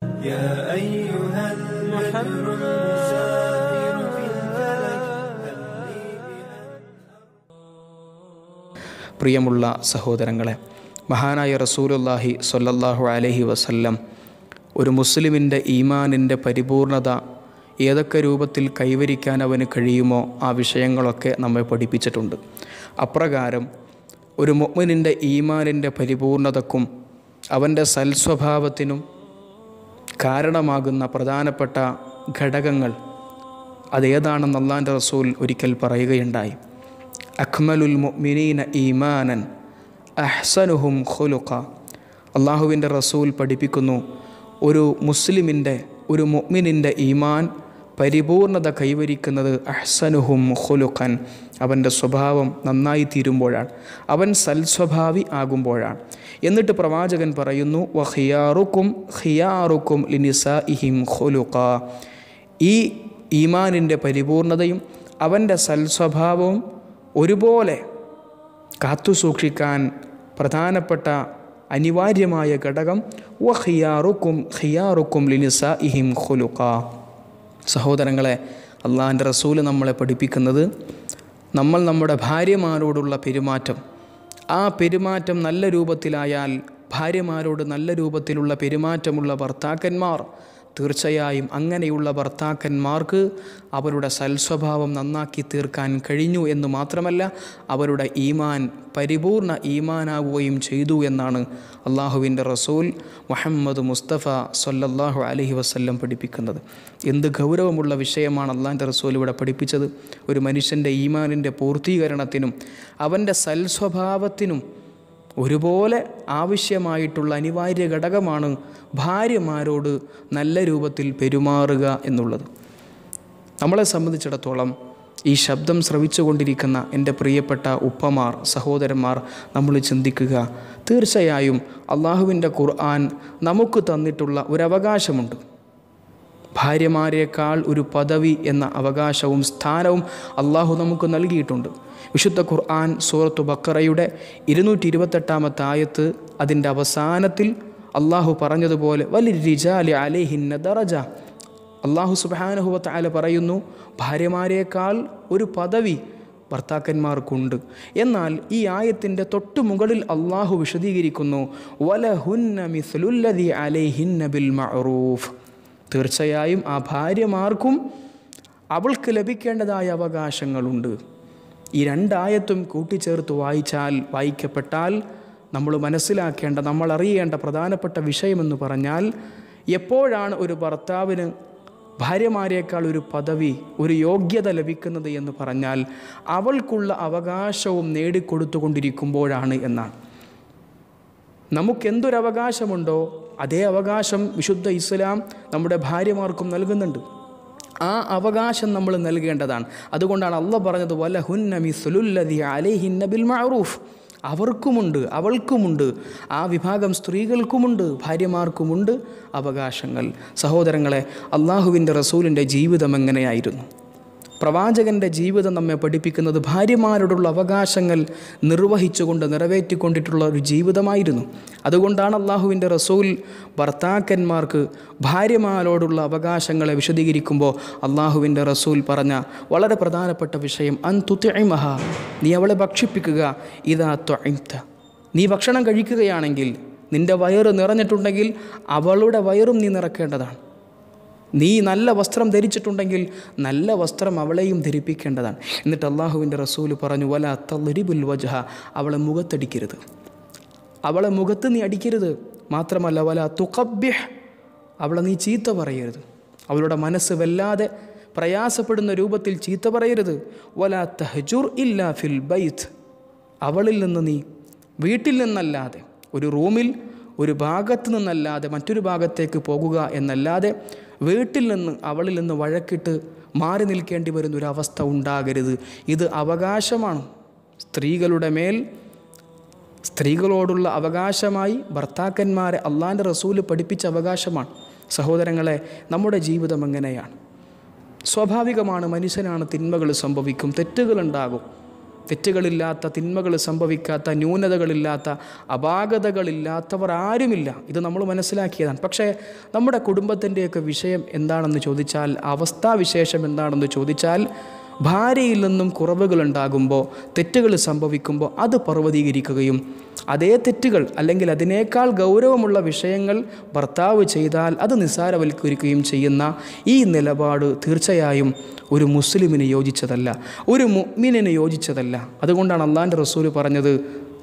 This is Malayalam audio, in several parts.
يا أيها المحر في الفلك പ്രിയമുള്ള സഹോദരങ്ങളെ മഹാനായ റസൂലുല്ലാഹി സൊല്ലാഹു അലഹി വസല്ലം ഒരു മുസ്ലിമിൻ്റെ ഈമാനിൻ്റെ പരിപൂർണത ഏതൊക്കെ രൂപത്തിൽ കൈവരിക്കാൻ അവന് കഴിയുമോ ആ വിഷയങ്ങളൊക്കെ നമ്മെ പഠിപ്പിച്ചിട്ടുണ്ട് അപ്രകാരം ഒരു മുഗ്മിനിൻ്റെ ഈമാനിൻ്റെ പരിപൂർണതക്കും അവൻ്റെ സൽസ്വഭാവത്തിനും കാരണമാകുന്ന പ്രധാനപ്പെട്ട ഘടകങ്ങൾ അതേതാണെന്ന് അള്ളാൻ്റെ റസൂൽ ഒരിക്കൽ പറയുകയുണ്ടായി അഖ്മലുൽ മുഅ്മിനീന ഈമാനൻ അഹ്സനുഹും ഖുലുഖ അള്ളാഹുവിൻ്റെ റസൂൽ പഠിപ്പിക്കുന്നു ഒരു മുസ്ലിമിൻ്റെ ഒരു മുഅ്മിനിൻ്റെ ഈമാൻ പരിപൂർണത കൈവരിക്കുന്നത് അഹ്സനുഹും ഖുലുഖൻ അവൻ്റെ സ്വഭാവം നന്നായി തീരുമ്പോഴാണ് അവൻ സൽസ്വഭാവി ആകുമ്പോഴാണ് എന്നിട്ട് പ്രവാചകൻ പറയുന്നു വഹിയാറുക്കും ഹിയാറുക്കും ലിനിസ ഇഹിം ഹുലുക്ക ഈ ഈമാനിൻ്റെ പരിപൂർണതയും അവൻ്റെ സൽസ്വഭാവവും ഒരുപോലെ കാത്തുസൂക്ഷിക്കാൻ പ്രധാനപ്പെട്ട അനിവാര്യമായ ഘടകം വ ഹിയാറുക്കും ഹിയാറുക്കും ലിനിസ ഇഹിം ഹുലുക്ക സഹോദരങ്ങളെ അള്ളാഹിൻ്റെ റസൂല് നമ്മളെ പഠിപ്പിക്കുന്നത് നമ്മൾ നമ്മുടെ ഭാര്യമാരോടുള്ള പെരുമാറ്റം ആ പെരുമാറ്റം നല്ല രൂപത്തിലായാൽ ഭാര്യമാരോട് നല്ല രൂപത്തിലുള്ള പെരുമാറ്റമുള്ള ഭർത്താക്കന്മാർ തീർച്ചയായും അങ്ങനെയുള്ള ഭർത്താക്കന്മാർക്ക് അവരുടെ സൽസ്വഭാവം നന്നാക്കി തീർക്കാൻ കഴിഞ്ഞു എന്ന് മാത്രമല്ല അവരുടെ ഈമാൻ പരിപൂർണ ഈമാനാവുകയും ചെയ്തു എന്നാണ് അള്ളാഹുവിൻ്റെ റസൂൽ മുഹമ്മദ് മുസ്തഫ സല്ലല്ലാഹു അലഹി വസ്ല്ലം പഠിപ്പിക്കുന്നത് എന്ത് ഗൗരവമുള്ള വിഷയമാണ് അള്ളാഹിൻ്റെ റസൂൽ ഇവിടെ പഠിപ്പിച്ചത് ഒരു മനുഷ്യൻ്റെ ഈമാനിൻ്റെ പൂർത്തീകരണത്തിനും അവൻ്റെ സൽസ്വഭാവത്തിനും ഒരുപോലെ ആവശ്യമായിട്ടുള്ള അനിവാര്യ ഘടകമാണ് ഭാര്യമാരോട് നല്ല രൂപത്തിൽ പെരുമാറുക എന്നുള്ളത് നമ്മളെ സംബന്ധിച്ചിടത്തോളം ഈ ശബ്ദം ശ്രവിച്ചുകൊണ്ടിരിക്കുന്ന എൻ്റെ പ്രിയപ്പെട്ട ഉപ്പമാർ സഹോദരന്മാർ നമ്മൾ ചിന്തിക്കുക തീർച്ചയായും അള്ളാഹുവിൻ്റെ ഖുർആൻ നമുക്ക് തന്നിട്ടുള്ള ഒരവകാശമുണ്ട് ഭാര്യമാരെക്കാൾ ഒരു പദവി എന്ന അവകാശവും സ്ഥാനവും അള്ളാഹു നമുക്ക് നൽകിയിട്ടുണ്ട് വിശുദ്ധ ഖുർആൻ സൂറത്തു ബക്കറയുടെ ഇരുന്നൂറ്റി ഇരുപത്തെട്ടാമത്തെ ആയത്ത് അതിൻ്റെ അവസാനത്തിൽ അള്ളാഹു പറഞ്ഞതുപോലെ വലിരിജാലി അലേഹിന്ന ദറജ അള്ളാഹു സുബാനുഹുവത്തായ പറയുന്നു ഭാര്യമാരെക്കാൾ ഒരു പദവി ഭർത്താക്കന്മാർക്കുണ്ട് എന്നാൽ ഈ ആയത്തിൻ്റെ തൊട്ടു മുകളിൽ അള്ളാഹു വിശദീകരിക്കുന്നു വലഹുന്ന മിസ്ലുല്ലതി അലേ ബിൽ മഅറൂഫ് തീർച്ചയായും ആ ഭാര്യമാർക്കും അവൾക്ക് ലഭിക്കേണ്ടതായ അവകാശങ്ങളുണ്ട് ഈ രണ്ടായത്തും കൂട്ടിച്ചേർത്ത് വായിച്ചാൽ വായിക്കപ്പെട്ടാൽ നമ്മൾ മനസ്സിലാക്കേണ്ട നമ്മൾ അറിയേണ്ട പ്രധാനപ്പെട്ട വിഷയമെന്ന് പറഞ്ഞാൽ എപ്പോഴാണ് ഒരു ഭർത്താവിന് ഭാര്യമാരേക്കാൾ ഒരു പദവി ഒരു യോഗ്യത ലഭിക്കുന്നത് എന്ന് പറഞ്ഞാൽ അവൾക്കുള്ള അവകാശവും നേടിക്കൊടുത്തുകൊണ്ടിരിക്കുമ്പോഴാണ് എന്നാണ് നമുക്കെന്തൊരവകാശമുണ്ടോ അതേ അവകാശം വിശുദ്ധ ഇസ്ലാം നമ്മുടെ ഭാര്യമാർക്കും നൽകുന്നുണ്ട് ആ അവകാശം നമ്മൾ നൽകേണ്ടതാണ് അതുകൊണ്ടാണ് അള്ള പറഞ്ഞത് വല ഹുന്നമി സുലുല്ലതി അലൈഹിന്ന ബിൽ മഅറൂഫ് അവർക്കുമുണ്ട് അവൾക്കുമുണ്ട് ആ വിഭാഗം സ്ത്രീകൾക്കുമുണ്ട് ഭാര്യമാർക്കുമുണ്ട് അവകാശങ്ങൾ സഹോദരങ്ങളെ അള്ളാഹുവിൻ്റെ റസൂലിൻ്റെ ജീവിതം എങ്ങനെയായിരുന്നു പ്രവാചകൻ്റെ ജീവിതം നമ്മെ പഠിപ്പിക്കുന്നത് ഭാര്യമാരോടുള്ള അവകാശങ്ങൾ നിർവഹിച്ചുകൊണ്ട് നിറവേറ്റിക്കൊണ്ടിട്ടുള്ള ഒരു ജീവിതമായിരുന്നു അതുകൊണ്ടാണ് അള്ളാഹുവിൻ്റെ റസൂൽ ഭർത്താക്കന്മാർക്ക് ഭാര്യമാരോടുള്ള അവകാശങ്ങളെ വിശദീകരിക്കുമ്പോൾ അള്ളാഹുവിൻ്റെ റസൂൽ പറഞ്ഞ വളരെ പ്രധാനപ്പെട്ട വിഷയം അൻ തുത്യമഹ നീ അവളെ ഭക്ഷിപ്പിക്കുക ഇതാ ത്വൈത്ത നീ ഭക്ഷണം കഴിക്കുകയാണെങ്കിൽ നിൻ്റെ വയറ് നിറഞ്ഞിട്ടുണ്ടെങ്കിൽ അവളുടെ വയറും നീ നിറക്കേണ്ടതാണ് നീ നല്ല വസ്ത്രം ധരിച്ചിട്ടുണ്ടെങ്കിൽ നല്ല വസ്ത്രം അവളെയും ധരിപ്പിക്കേണ്ടതാണ് എന്നിട്ട് അള്ളാഹുവിൻ്റെ റസൂൽ പറഞ്ഞു വല തളരിബുൽ വജഹ അവളെ മുഖത്തടിക്കരുത് അവളെ മുഖത്ത് നീ അടിക്കരുത് മാത്രമല്ല വല തുക്കബ്യഹ് അവളെ നീ ചീത്ത പറയരുത് അവളുടെ മനസ്സ് വല്ലാതെ പ്രയാസപ്പെടുന്ന രൂപത്തിൽ ചീത്ത പറയരുത് വല തഹജുർ ഇല്ല ഫിൽ ബൈത്ത് അവളിൽ നിന്ന് നീ വീട്ടിൽ നിന്നല്ലാതെ ഒരു റൂമിൽ ഒരു ഭാഗത്ത് നിന്നല്ലാതെ മറ്റൊരു ഭാഗത്തേക്ക് പോകുക എന്നല്ലാതെ വീട്ടിൽ നിന്ന് അവളിൽ നിന്ന് വഴക്കിട്ട് മാറി നിൽക്കേണ്ടി വരുന്നൊരവസ്ഥ ഉണ്ടാകരുത് ഇത് അവകാശമാണ് സ്ത്രീകളുടെ മേൽ സ്ത്രീകളോടുള്ള അവകാശമായി ഭർത്താക്കന്മാരെ അള്ളാൻ്റെ റസൂല് പഠിപ്പിച്ച അവകാശമാണ് സഹോദരങ്ങളെ നമ്മുടെ ജീവിതം എങ്ങനെയാണ് സ്വാഭാവികമാണ് മനുഷ്യനാണ് തിന്മകൾ സംഭവിക്കും തെറ്റുകളുണ്ടാകും തെറ്റുകളില്ലാത്ത തിന്മകൾ സംഭവിക്കാത്ത ന്യൂനതകളില്ലാത്ത അപാകതകളില്ലാത്തവർ ആരുമില്ല ഇത് നമ്മൾ മനസ്സിലാക്കിയതാണ് പക്ഷേ നമ്മുടെ കുടുംബത്തിൻ്റെയൊക്കെ വിഷയം എന്താണെന്ന് ചോദിച്ചാൽ അവസ്ഥാവിശേഷം എന്താണെന്ന് ചോദിച്ചാൽ ഭാര്യയിൽ നിന്നും കുറവുകളുണ്ടാകുമ്പോൾ തെറ്റുകൾ സംഭവിക്കുമ്പോൾ അത് പർവ്വതീകരിക്കുകയും അതേ തെറ്റുകൾ അല്ലെങ്കിൽ അതിനേക്കാൾ ഗൗരവമുള്ള വിഷയങ്ങൾ ഭർത്താവ് ചെയ്താൽ അത് നിസ്സാരവൽക്കരിക്കുകയും ചെയ്യുന്ന ഈ നിലപാട് തീർച്ചയായും ഒരു മുസ്ലിമിന് യോജിച്ചതല്ല ഒരു മുഗ്മിനിന് യോജിച്ചതല്ല അതുകൊണ്ടാണ് അള്ളാൻ്റെ റസൂല് പറഞ്ഞത്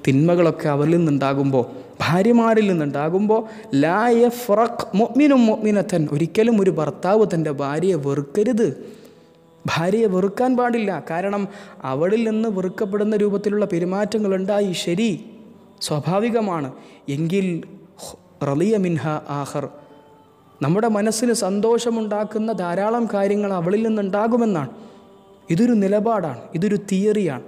തിന്മകളൊക്കെ അവരിൽ നിന്നുണ്ടാകുമ്പോൾ ഭാര്യമാരിൽ നിന്നുണ്ടാകുമ്പോൾ ലായ ഫറഖ് മൊമിനും മൊമിനത്തൻ ഒരിക്കലും ഒരു ഭർത്താവ് തൻ്റെ ഭാര്യയെ വെറുക്കരുത് ഭാര്യയെ വെറുക്കാൻ പാടില്ല കാരണം അവളിൽ നിന്ന് വെറുക്കപ്പെടുന്ന രൂപത്തിലുള്ള പെരുമാറ്റങ്ങളുണ്ടായി ശരി സ്വാഭാവികമാണ് എങ്കിൽ റളിയ മിൻഹ ആഹർ നമ്മുടെ മനസ്സിന് സന്തോഷമുണ്ടാക്കുന്ന ധാരാളം കാര്യങ്ങൾ അവളിൽ നിന്നുണ്ടാകുമെന്നാണ് ഇതൊരു നിലപാടാണ് ഇതൊരു തിയറിയാണ്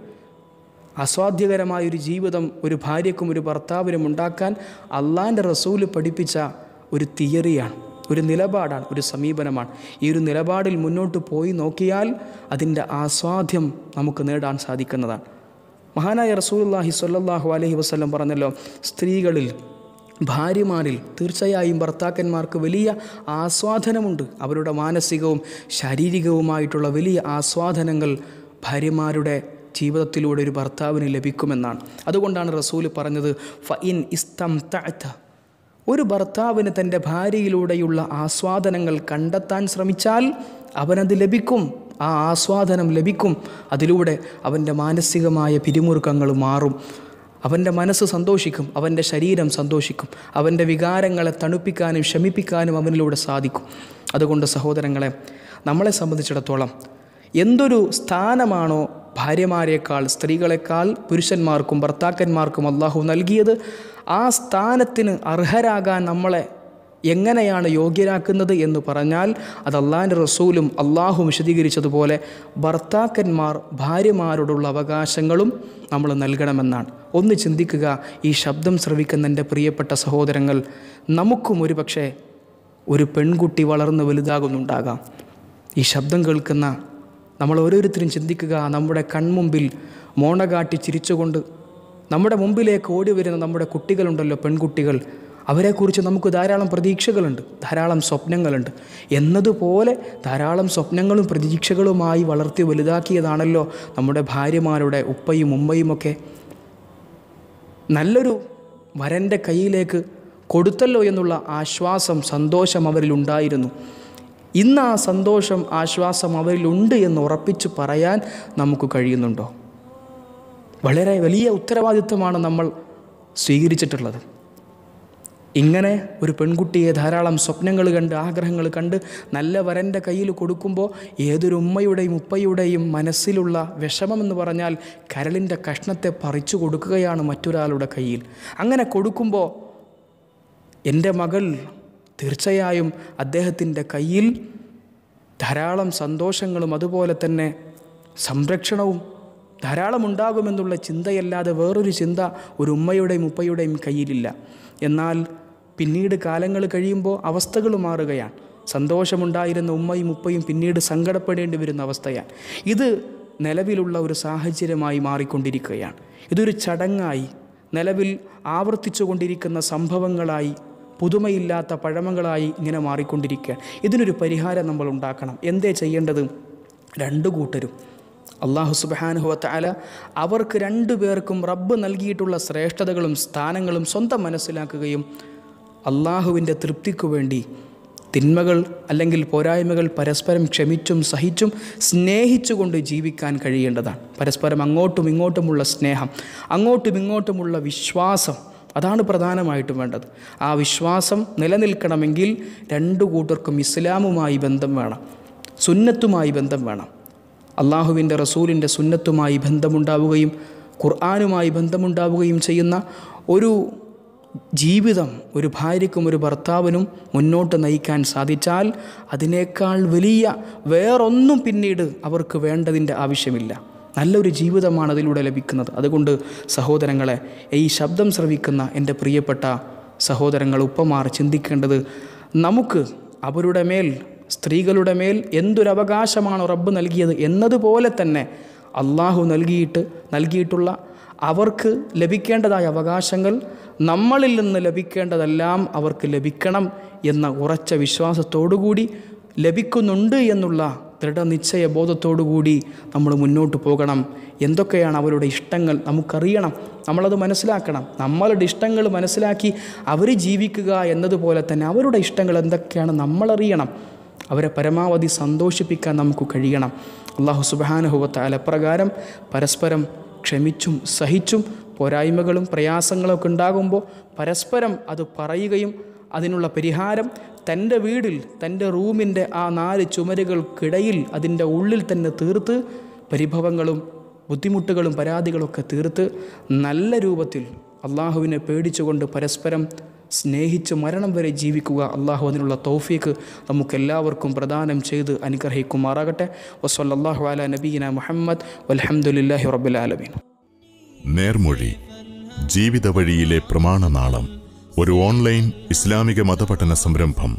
അസ്വാധ്യകരമായൊരു ജീവിതം ഒരു ഭാര്യക്കും ഒരു ഭർത്താവിനും ഉണ്ടാക്കാൻ അള്ളാൻ്റെ റസൂല് പഠിപ്പിച്ച ഒരു തിയറിയാണ് ഒരു നിലപാടാണ് ഒരു സമീപനമാണ് ഈ ഒരു നിലപാടിൽ മുന്നോട്ട് പോയി നോക്കിയാൽ അതിൻ്റെ ആസ്വാദ്യം നമുക്ക് നേടാൻ സാധിക്കുന്നതാണ് മഹാനായ റസൂല്ലാഹി സ്വല്ലാഹു അലഹി വസ്ലം പറഞ്ഞല്ലോ സ്ത്രീകളിൽ ഭാര്യമാരിൽ തീർച്ചയായും ഭർത്താക്കന്മാർക്ക് വലിയ ആസ്വാദനമുണ്ട് അവരുടെ മാനസികവും ശാരീരികവുമായിട്ടുള്ള വലിയ ആസ്വാദനങ്ങൾ ഭാര്യമാരുടെ ജീവിതത്തിലൂടെ ഒരു ഭർത്താവിന് ലഭിക്കുമെന്നാണ് അതുകൊണ്ടാണ് റസൂല് പറഞ്ഞത് ഫ ഇൻ ഇസ്തം തഅത്ത ഒരു ഭർത്താവിന് തൻ്റെ ഭാര്യയിലൂടെയുള്ള ആസ്വാദനങ്ങൾ കണ്ടെത്താൻ ശ്രമിച്ചാൽ അവനത് ലഭിക്കും ആ ആസ്വാദനം ലഭിക്കും അതിലൂടെ അവൻ്റെ മാനസികമായ പിരിമുറുക്കങ്ങൾ മാറും അവൻ്റെ മനസ്സ് സന്തോഷിക്കും അവൻ്റെ ശരീരം സന്തോഷിക്കും അവൻ്റെ വികാരങ്ങളെ തണുപ്പിക്കാനും ശമിപ്പിക്കാനും അവനിലൂടെ സാധിക്കും അതുകൊണ്ട് സഹോദരങ്ങളെ നമ്മളെ സംബന്ധിച്ചിടത്തോളം എന്തൊരു സ്ഥാനമാണോ ഭാര്യമാരെക്കാൾ സ്ത്രീകളെക്കാൾ പുരുഷന്മാർക്കും ഭർത്താക്കന്മാർക്കും അള്ളാഹു നൽകിയത് ആ സ്ഥാനത്തിന് അർഹരാകാൻ നമ്മളെ എങ്ങനെയാണ് യോഗ്യരാക്കുന്നത് എന്ന് പറഞ്ഞാൽ അത് അള്ളാൻ്റെ റസൂലും അള്ളാഹു വിശദീകരിച്ചതുപോലെ ഭർത്താക്കന്മാർ ഭാര്യമാരോടുള്ള അവകാശങ്ങളും നമ്മൾ നൽകണമെന്നാണ് ഒന്ന് ചിന്തിക്കുക ഈ ശബ്ദം ശ്രവിക്കുന്ന എൻ്റെ പ്രിയപ്പെട്ട സഹോദരങ്ങൾ നമുക്കും ഒരു പക്ഷേ ഒരു പെൺകുട്ടി വളർന്ന് വലുതാകുന്നുണ്ടാകാം ഈ ശബ്ദം കേൾക്കുന്ന നമ്മൾ ഓരോരുത്തരും ചിന്തിക്കുക നമ്മുടെ കൺമുമ്പിൽ മോണ കാട്ടി ചിരിച്ചുകൊണ്ട് നമ്മുടെ മുമ്പിലേക്ക് ഓടി വരുന്ന നമ്മുടെ കുട്ടികളുണ്ടല്ലോ പെൺകുട്ടികൾ അവരെക്കുറിച്ച് നമുക്ക് ധാരാളം പ്രതീക്ഷകളുണ്ട് ധാരാളം സ്വപ്നങ്ങളുണ്ട് എന്നതുപോലെ ധാരാളം സ്വപ്നങ്ങളും പ്രതീക്ഷകളുമായി വളർത്തി വലുതാക്കിയതാണല്ലോ നമ്മുടെ ഭാര്യമാരുടെ ഉപ്പയും ഉമ്മയുമൊക്കെ നല്ലൊരു വരൻ്റെ കയ്യിലേക്ക് കൊടുത്തല്ലോ എന്നുള്ള ആശ്വാസം സന്തോഷം അവരിലുണ്ടായിരുന്നു ഇന്ന് ആ സന്തോഷം ആശ്വാസം അവരിലുണ്ട് എന്ന് ഉറപ്പിച്ച് പറയാൻ നമുക്ക് കഴിയുന്നുണ്ടോ വളരെ വലിയ ഉത്തരവാദിത്വമാണ് നമ്മൾ സ്വീകരിച്ചിട്ടുള്ളത് ഇങ്ങനെ ഒരു പെൺകുട്ടിയെ ധാരാളം സ്വപ്നങ്ങൾ കണ്ട് ആഗ്രഹങ്ങൾ കണ്ട് നല്ല വരൻ്റെ കയ്യിൽ കൊടുക്കുമ്പോൾ ഏതൊരു ഉമ്മയുടെയും ഉപ്പയുടെയും മനസ്സിലുള്ള വിഷമം എന്ന് പറഞ്ഞാൽ കരളിൻ്റെ കഷ്ണത്തെ പറിച്ചു കൊടുക്കുകയാണ് മറ്റൊരാളുടെ കയ്യിൽ അങ്ങനെ കൊടുക്കുമ്പോൾ എൻ്റെ മകൾ തീർച്ചയായും അദ്ദേഹത്തിൻ്റെ കയ്യിൽ ധാരാളം സന്തോഷങ്ങളും അതുപോലെ തന്നെ സംരക്ഷണവും ധാരാളം ഉണ്ടാകുമെന്നുള്ള ചിന്തയല്ലാതെ വേറൊരു ചിന്ത ഒരു ഉമ്മയുടെയും ഉപ്പയുടെയും കയ്യിലില്ല എന്നാൽ പിന്നീട് കാലങ്ങൾ കഴിയുമ്പോൾ അവസ്ഥകൾ മാറുകയാണ് സന്തോഷമുണ്ടായിരുന്ന ഉമ്മയും ഉപ്പയും പിന്നീട് സങ്കടപ്പെടേണ്ടി വരുന്ന അവസ്ഥയാണ് ഇത് നിലവിലുള്ള ഒരു സാഹചര്യമായി മാറിക്കൊണ്ടിരിക്കുകയാണ് ഇതൊരു ചടങ്ങായി നിലവിൽ ആവർത്തിച്ചു കൊണ്ടിരിക്കുന്ന സംഭവങ്ങളായി പുതുമയില്ലാത്ത പഴമകളായി ഇങ്ങനെ മാറിക്കൊണ്ടിരിക്കുക ഇതിനൊരു പരിഹാരം നമ്മൾ ഉണ്ടാക്കണം എന്തേ ചെയ്യേണ്ടത് രണ്ടു കൂട്ടരും അള്ളാഹു സുബാനുഹുവത്താല അവർക്ക് രണ്ടു പേർക്കും റബ്ബ് നൽകിയിട്ടുള്ള ശ്രേഷ്ഠതകളും സ്ഥാനങ്ങളും സ്വന്തം മനസ്സിലാക്കുകയും അള്ളാഹുവിൻ്റെ തൃപ്തിക്കു വേണ്ടി തിന്മകൾ അല്ലെങ്കിൽ പോരായ്മകൾ പരസ്പരം ക്ഷമിച്ചും സഹിച്ചും സ്നേഹിച്ചുകൊണ്ട് ജീവിക്കാൻ കഴിയേണ്ടതാണ് പരസ്പരം അങ്ങോട്ടും ഇങ്ങോട്ടുമുള്ള സ്നേഹം അങ്ങോട്ടും ഇങ്ങോട്ടുമുള്ള വിശ്വാസം അതാണ് പ്രധാനമായിട്ടും വേണ്ടത് ആ വിശ്വാസം നിലനിൽക്കണമെങ്കിൽ രണ്ടു കൂട്ടർക്കും ഇസ്ലാമുമായി ബന്ധം വേണം സുന്നത്തുമായി ബന്ധം വേണം അള്ളാഹുവിൻ്റെ റസൂലിൻ്റെ സുന്നത്തുമായി ബന്ധമുണ്ടാവുകയും ഖുർആാനുമായി ബന്ധമുണ്ടാവുകയും ചെയ്യുന്ന ഒരു ജീവിതം ഒരു ഭാര്യയ്ക്കും ഒരു ഭർത്താവിനും മുന്നോട്ട് നയിക്കാൻ സാധിച്ചാൽ അതിനേക്കാൾ വലിയ വേറൊന്നും പിന്നീട് അവർക്ക് വേണ്ടതിൻ്റെ ആവശ്യമില്ല നല്ലൊരു ജീവിതമാണ് അതിലൂടെ ലഭിക്കുന്നത് അതുകൊണ്ട് സഹോദരങ്ങളെ ഈ ശബ്ദം ശ്രവിക്കുന്ന എൻ്റെ പ്രിയപ്പെട്ട സഹോദരങ്ങൾ ഉപ്പമാർ ചിന്തിക്കേണ്ടത് നമുക്ക് അവരുടെ മേൽ സ്ത്രീകളുടെ മേൽ എന്തൊരവകാശമാണ് റബ്ബ് നൽകിയത് എന്നതുപോലെ തന്നെ അള്ളാഹു നൽകിയിട്ട് നൽകിയിട്ടുള്ള അവർക്ക് ലഭിക്കേണ്ടതായ അവകാശങ്ങൾ നമ്മളിൽ നിന്ന് ലഭിക്കേണ്ടതെല്ലാം അവർക്ക് ലഭിക്കണം എന്ന ഉറച്ച വിശ്വാസത്തോടുകൂടി ലഭിക്കുന്നുണ്ട് എന്നുള്ള ബോധത്തോടുകൂടി നമ്മൾ മുന്നോട്ട് പോകണം എന്തൊക്കെയാണ് അവരുടെ ഇഷ്ടങ്ങൾ നമുക്കറിയണം നമ്മളത് മനസ്സിലാക്കണം നമ്മളുടെ ഇഷ്ടങ്ങൾ മനസ്സിലാക്കി അവർ ജീവിക്കുക എന്നതുപോലെ തന്നെ അവരുടെ ഇഷ്ടങ്ങൾ എന്തൊക്കെയാണ് നമ്മളറിയണം അവരെ പരമാവധി സന്തോഷിപ്പിക്കാൻ നമുക്ക് കഴിയണം അള്ളാഹു സുബാനുഭവത്ത അലപ്രകാരം പരസ്പരം ക്ഷമിച്ചും സഹിച്ചും പോരായ്മകളും പ്രയാസങ്ങളൊക്കെ ഉണ്ടാകുമ്പോൾ പരസ്പരം അത് പറയുകയും അതിനുള്ള പരിഹാരം തൻ്റെ വീടിൽ തൻ്റെ റൂമിൻ്റെ ആ നാല് ചുമരുകൾക്കിടയിൽ അതിൻ്റെ ഉള്ളിൽ തന്നെ തീർത്ത് പരിഭവങ്ങളും ബുദ്ധിമുട്ടുകളും പരാതികളൊക്കെ തീർത്ത് നല്ല രൂപത്തിൽ അള്ളാഹുവിനെ പേടിച്ചുകൊണ്ട് പരസ്പരം സ്നേഹിച്ച് മരണം വരെ ജീവിക്കുക അള്ളാഹു അതിനുള്ള തൗഫീക്ക് നമുക്കെല്ലാവർക്കും പ്രദാനം ചെയ്ത് അനുഗ്രഹിക്കുമാറാകട്ടെ വസ്വല്ലാഹു അല നബീന മുഹമ്മദ് വലഹമുല്ലാഹി റബുലാലമീൻ നേർമൊഴി ജീവിത വഴിയിലെ പ്രമാണനാളം ഒരു ഓൺലൈൻ ഇസ്ലാമിക മതപഠന സംരംഭം